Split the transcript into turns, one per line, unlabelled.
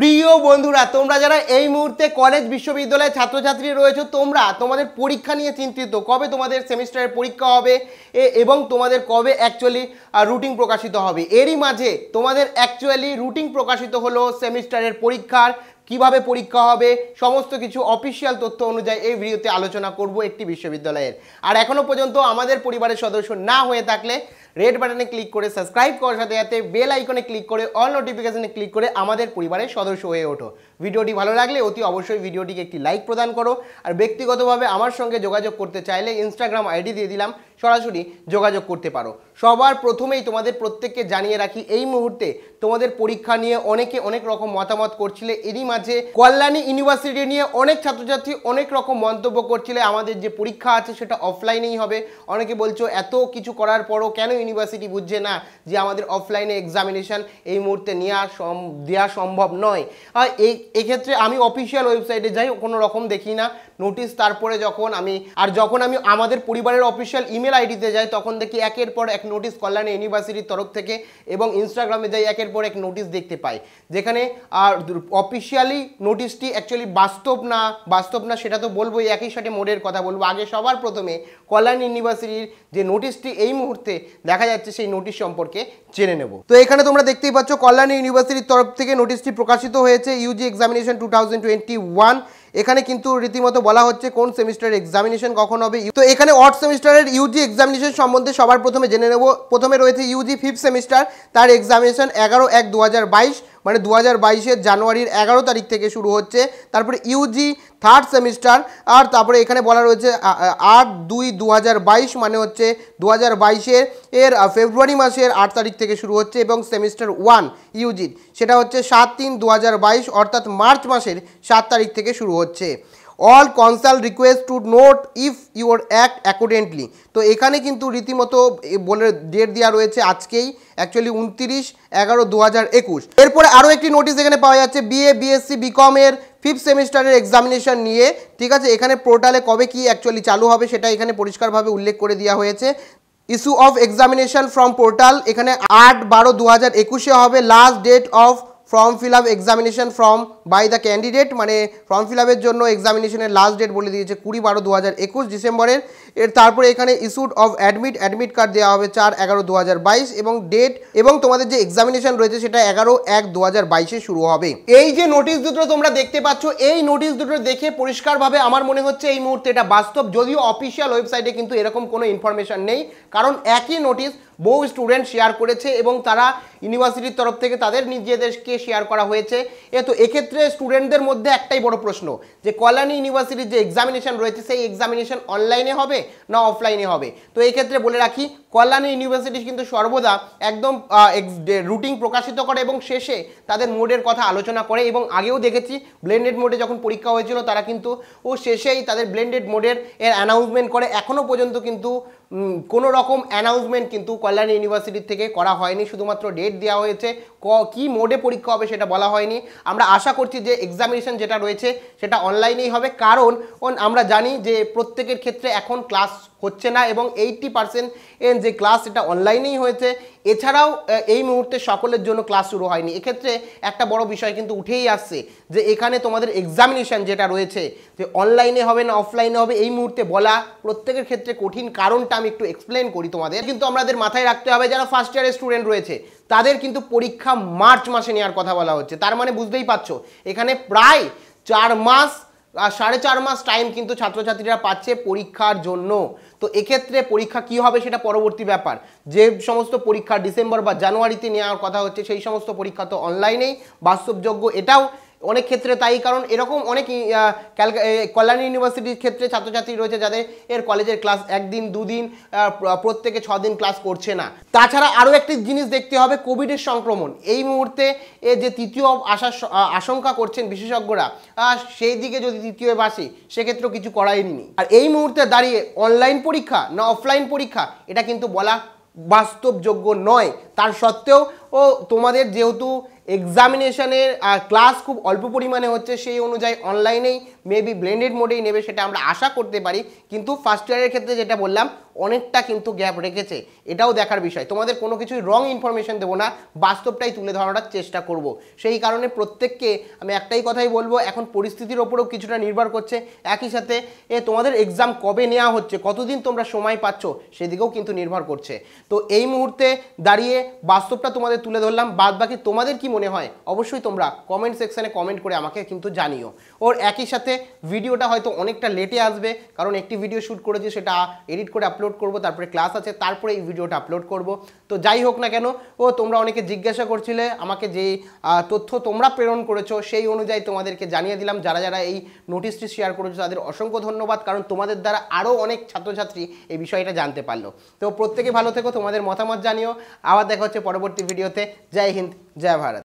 প্রিয় বন্ধুরা তোমরা যারা এই মুহূর্তে কলেজ বিশ্ববিদ্যালয়ের ছাত্রছাত্রী রয়েছে তোমরা তোমাদের পরীক্ষা নিয়ে চিন্তিত কবে তোমাদের সেমিস্টারের পরীক্ষা হবে এবং তোমাদের কবে অ্যাকচুয়ালি রুটিন প্রকাশিত হবে এরই মাঝে তোমাদের অ্যাকচুয়ালি রুটিন প্রকাশিত হলো সেমিস্টারের পরীক্ষার কিভাবে পরীক্ষা হবে সমস্ত কিছু অফিসিয়াল তথ্য অনুযায়ী এই ভিডিওতে আলোচনা করব একটি বিশ্ববিদ্যালয়ের আর এখনও পর্যন্ত আমাদের পরিবারের সদস্য না হয়ে থাকলে রেড বাটনে ক্লিক করে সাবস্ক্রাইব করার সাথে সাথে বেল আইকনে ক্লিক করে অল নোটিফিকেশানে ক্লিক করে আমাদের পরিবারের সদস্য হয়ে ওঠো ভিডিওটি ভালো লাগলে অতি অবশ্যই ভিডিওটিকে একটি লাইক প্রদান করো আর ব্যক্তিগতভাবে আমার সঙ্গে যোগাযোগ করতে চাইলে ইনস্টাগ্রাম আইডি দিয়ে দিলাম সরাসরি যোগাযোগ করতে পারো সবার প্রথমেই তোমাদের প্রত্যেককে জানিয়ে রাখি এই মুহূর্তে তোমাদের পরীক্ষা নিয়ে অনেকে অনেক রকম মতামত করছিলে এরই মাঝে কল্যাণী ইউনিভার্সিটি নিয়ে অনেক ছাত্রছাত্রী অনেক রকম মন্তব্য করছিলে আমাদের যে পরীক্ষা আছে সেটা অফলাইনেই হবে অনেকে বলছো এত কিছু করার পরও কেন ইউনিভার্সিটি বুঝছে না যে আমাদের অফলাইনে এক্সামিনেশান এই মুহূর্তে নেওয়া দেওয়া সম্ভব নয় এই এক্ষেত্রে আমি অফিসিয়াল ওয়েবসাইটে যাই কোনো রকম দেখি না নোটিশ তারপরে যখন আমি আর যখন আমি আমাদের পরিবারের অফিসিয়াল ইমেল আইডিতে যাই তখন দেখি একের পর এক নোটিশ কল্যাণী ইউনিভার্সিটির তরফ থেকে এবং ইনস্টাগ্রামে যাই একের পর এক নোটিশ দেখতে পাই যেখানে আর অফিসিয়ালি নোটিশটি অ্যাকচুয়ালি বাস্তব না বাস্তব না সেটা তো বলবোই একই সাথে মোডের কথা বলবো আগে সবার প্রথমে কল্যাণী ইউনিভার্সিটির যে নোটিশটি এই মুহূর্তে দেখা যাচ্ছে সেই নোটিশ সম্পর্কে জেনে নেব তো এখানে তোমরা দেখতেই পাচ্ছ কল্যাণী ইউনিভার্সিটির তরফ থেকে নোটিশটি প্রকাশিত হয়েছে ইউজি এক্সামিনেশন টু এখানে কিন্তু রীতিমতো বলা হচ্ছে কোন সেমিস্টারের এক্সামিনেশন কখন হবে তো এখানে অর্থ সেমিস্টারের ইউজি এক্সামিনেশন সম্বন্ধে সবার প্রথমে জেনে নেব প্রথমে রয়েছে ইউজি ফিফথ সেমিস্টার তার এক্সামিনেশন এগারো এক দু মানে দু হাজার বাইশের জানুয়ারির এগারো তারিখ থেকে শুরু হচ্ছে তারপরে ইউজি থার্ড সেমিস্টার আর তারপরে এখানে বলা রয়েছে আট দুই দু মানে হচ্ছে দু হাজার বাইশের এর ফেব্রুয়ারি মাসের আট তারিখ থেকে শুরু হচ্ছে এবং সেমিস্টার ওয়ান ইউজির সেটা হচ্ছে সাত তিন দু অর্থাৎ মার্চ মাসের সাত তারিখ থেকে শুরু হচ্ছে all concerned request to note if your act accidentally তো এখানে কিন্তু রীতিমতো বলে ডেট দেওয়া রয়েছে আজকেই অ্যাকচুয়ালি উনত্রিশ এগারো দু হাজার একুশ এরপরে আরও একটি নোটিশ এখানে পাওয়া যাচ্ছে বিএ বিএসসি বিকমের ফিফথ সেমিস্টারের এক্সামিনেশন নিয়ে ঠিক আছে এখানে পোর্টালে কবে কি অ্যাকচুয়ালি চালু হবে সেটা এখানে পরিষ্কারভাবে উল্লেখ করে দেওয়া হয়েছে issue of examination from portal এখানে আট বারো দু হাজার একুশে হবে last date of form fill up examination form by the candidate মানে ফর্ম ফিল আপের জন্য এক্সামিনেশনের লাস্ট ডেট বলে দিয়েছে কুড়ি বারো দু হাজার একুশ ডিসেম্বরের এর তারপরে এখানে issued of admit admit card দেওয়া হবে চার এগারো দু হাজার বাইশ এবং ডেট এবং তোমাদের যে এক্সামিনেশন রয়েছে সেটা এগারো এক দু হাজার বাইশে শুরু হবে এই যে নোটিশ দুটো তোমরা দেখতে পাচ্ছ এই নোটিশ দুটো দেখে পরিষ্কারভাবে আমার মনে হচ্ছে এই মুহূর্তে এটা বাস্তব যদিও অফিসিয়াল ওয়েবসাইটে কিন্তু এরকম কোনো ইনফরমেশন নেই কারণ একই নোটিশ বহু স্টুডেন্ট শেয়ার করেছে এবং তারা ইউনিভার্সিটির তরফ থেকে তাদের নিজেদেরকে শেয়ার করা হয়েছে এ তো এক্ষেত্রে স্টুডেন্টদের মধ্যে একটাই বড় প্রশ্ন যে কল্যাণী ইউনিভার্সিটির যে এক্সামিনেশন রয়েছে সেই এক্সামিনেশন অনলাইনে হবে না অফলাইনে হবে তো এই ক্ষেত্রে বলে রাখি কল্যাণী ইউনিভার্সিটি কিন্তু সর্বদা একদম রুটিন প্রকাশিত করে এবং শেষে তাদের মোডের কথা আলোচনা করে এবং আগেও দেখেছি ব্লেন্ডেড মোডে যখন পরীক্ষা হয়েছিল তারা কিন্তু ও শেষেই তাদের ব্লেন্ডেড মোডের এর অ্যানাউন্সমেন্ট করে এখনও পর্যন্ত কিন্তু কোনো রকম অ্যানাউন্সমেন্ট কিন্তু কল্যাণী ইউনিভার্সিটির থেকে করা হয়নি শুধুমাত্র ডেট ডেট দেওয়া হয়েছে ক কী মোডে পরীক্ষা হবে সেটা বলা হয়নি আমরা আশা করছি যে এক্সামিনেশন যেটা রয়েছে সেটা অনলাইনেই হবে কারণ আমরা জানি যে প্রত্যেকের ক্ষেত্রে এখন ক্লাস হচ্ছে না এবং এইটটি পার্সেন্ট যে ক্লাস এটা অনলাইনেই হয়েছে এছাড়াও এই মুহূর্তে সকলের জন্য ক্লাস শুরু হয়নি এক্ষেত্রে একটা বড় বিষয় কিন্তু উঠেই আসছে যে এখানে তোমাদের এক্সামিনেশান যেটা রয়েছে যে অনলাইনে হবে না অফলাইনে হবে এই মুহূর্তে বলা প্রত্যেকের ক্ষেত্রে কঠিন কারণটা আমি একটু এক্সপ্লেন করি তোমাদের কিন্তু আমাদের মাথায় রাখতে হবে যারা ফার্স্ট ইয়ারের স্টুডেন্ট রয়েছে তাদের কিন্তু পরীক্ষা মার্চ মাসে নেওয়ার কথা বলা হচ্ছে তার মানে বুঝতেই পারছো এখানে প্রায় চার মাস সাড়ে চার মাস টাইম কিন্তু ছাত্রছাত্রীরা পাচ্ছে পরীক্ষার জন্য তো এক্ষেত্রে পরীক্ষা কি হবে সেটা পরবর্তী ব্যাপার যে সমস্ত পরীক্ষা ডিসেম্বর বা জানুয়ারিতে নেওয়ার কথা হচ্ছে সেই সমস্ত পরীক্ষা তো অনলাইনেই বাস্তবযোগ্য এটাও অনেক ক্ষেত্রে তাই কারণ এরকম অনেক কল্যাণী ইউনিভার্সিটির ক্ষেত্রে ছাত্রছাত্রী রয়েছে যাদের এর কলেজের ক্লাস একদিন দুদিন প্রত্যেকে ছদিন ক্লাস করছে না তাছাড়া আরও একটি জিনিস দেখতে হবে কোভিডের সংক্রমণ এই মুহূর্তে যে তৃতীয় আসার আশঙ্কা করছেন বিশেষজ্ঞরা সেই দিকে যদি তৃতীয় বাসি সেক্ষেত্রেও কিছু করাই নি আর এই মুহূর্তে দাঁড়িয়ে অনলাইন পরীক্ষা না অফলাইন পরীক্ষা এটা কিন্তু বলা বাস্তবযোগ্য নয় তার সত্ত্বেও ও তোমাদের যেহেতু এক্সামিনেশানের ক্লাস খুব অল্প পরিমাণে হচ্ছে সেই অনুযায়ী অনলাইনেই মেবি ব্লেন্ডেড মোডেই নেবে সেটা আমরা আশা করতে পারি কিন্তু ফার্স্ট ইয়ারের ক্ষেত্রে যেটা বললাম অনেকটা কিন্তু গ্যাপ রেখেছে এটাও দেখার বিষয় তোমাদের কোনো কিছুই রং ইনফরমেশন দেবো না বাস্তবটাই তুলে ধরার চেষ্টা করব। সেই কারণে প্রত্যেককে আমি একটাই কথাই বলবো এখন পরিস্থিতির ওপরেও কিছুটা নির্ভর করছে একই সাথে এ তোমাদের এক্সাম কবে নেওয়া হচ্ছে কতদিন তোমরা সময় পাচ্ছ সেদিকেও কিন্তু নির্ভর করছে তো এই মুহূর্তে দাঁড়িয়ে বাস্তবটা তোমাদের তুলে ধরলাম বাদ বাকি তোমাদের কী মনে হয় অবশ্যই তোমরা কমেন্ট সেকশানে কমেন্ট করে আমাকে কিন্তু জানিও ওর একই সাথে ভিডিওটা হয়তো অনেকটা লেটে আসবে কারণ একটি ভিডিও শ্যুট করেছি সেটা এডিট করে আপলোড করব তারপরে ক্লাস আছে তারপরে এই ভিডিওটা আপলোড করব তো যাই হোক না কেন ও তোমরা অনেকে জিজ্ঞাসা করছিলে আমাকে যে তথ্য তোমরা প্রেরণ করেছো সেই অনুযায়ী তোমাদেরকে জানিয়ে দিলাম যারা যারা এই নোটিশটি শেয়ার করেছো তাদের অসংখ্য ধন্যবাদ কারণ তোমাদের দ্বারা আরও অনেক ছাত্রছাত্রী এই বিষয়টা জানতে পারলো তো প্রত্যেকে ভালো থেকো তোমাদের মতামত জানিও আবার দেখা হচ্ছে পরবর্তী ভিডিওতে জয় হিন্দ জয় ভারত